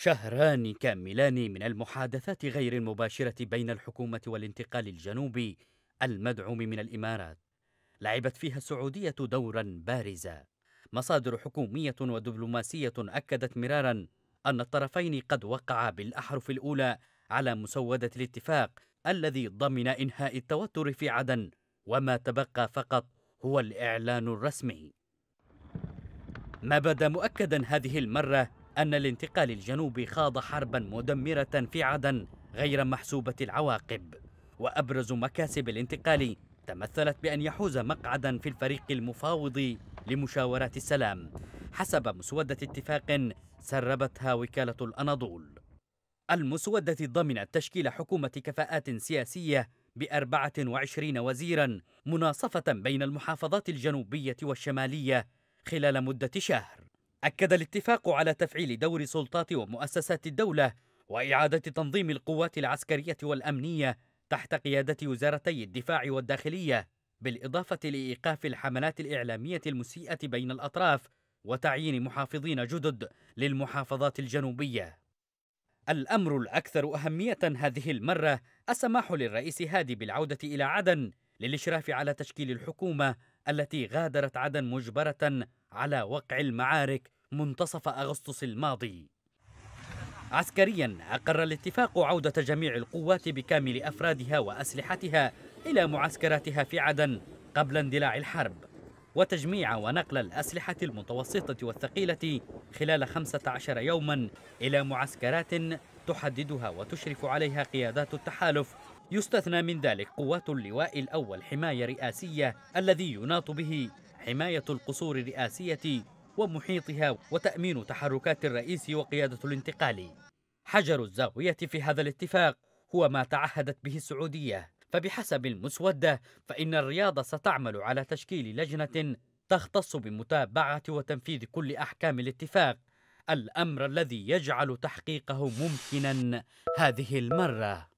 شهران كاملان من المحادثات غير المباشرة بين الحكومة والانتقال الجنوبي المدعوم من الإمارات لعبت فيها السعودية دورا بارزا مصادر حكومية ودبلوماسية أكدت مرارا أن الطرفين قد وقعا بالأحرف الأولى على مسودة الاتفاق الذي ضمن إنهاء التوتر في عدن وما تبقى فقط هو الإعلان الرسمي ما بدا مؤكدا هذه المرة أن الانتقال الجنوبي خاض حربا مدمرة في عدن غير محسوبة العواقب وأبرز مكاسب الانتقال تمثلت بأن يحوز مقعدا في الفريق المفاوض لمشاورات السلام حسب مسودة اتفاق سربتها وكالة الأناضول المسودة ضمنت تشكيل حكومة كفاءات سياسية بأربعة وعشرين وزيرا مناصفة بين المحافظات الجنوبية والشمالية خلال مدة شهر أكد الاتفاق على تفعيل دور سلطات ومؤسسات الدولة وإعادة تنظيم القوات العسكرية والأمنية تحت قيادة وزارتي الدفاع والداخلية، بالإضافة لإيقاف الحملات الإعلامية المسيئة بين الأطراف وتعيين محافظين جدد للمحافظات الجنوبية. الأمر الأكثر أهمية هذه المرة السماح للرئيس هادي بالعودة إلى عدن للإشراف على تشكيل الحكومة التي غادرت عدن مجبرة على وقع المعارك منتصف أغسطس الماضي عسكريا أقر الاتفاق عودة جميع القوات بكامل أفرادها وأسلحتها إلى معسكراتها في عدن قبل اندلاع الحرب وتجميع ونقل الأسلحة المتوسطة والثقيلة خلال 15 يوما إلى معسكرات تحددها وتشرف عليها قيادات التحالف يستثنى من ذلك قوات اللواء الأول حماية رئاسية الذي يناط به حماية القصور الرئاسية ومحيطها وتأمين تحركات الرئيس وقيادة الانتقال حجر الزاوية في هذا الاتفاق هو ما تعهدت به السعودية فبحسب المسودة فإن الرياض ستعمل على تشكيل لجنة تختص بمتابعة وتنفيذ كل أحكام الاتفاق الأمر الذي يجعل تحقيقه ممكنا هذه المرة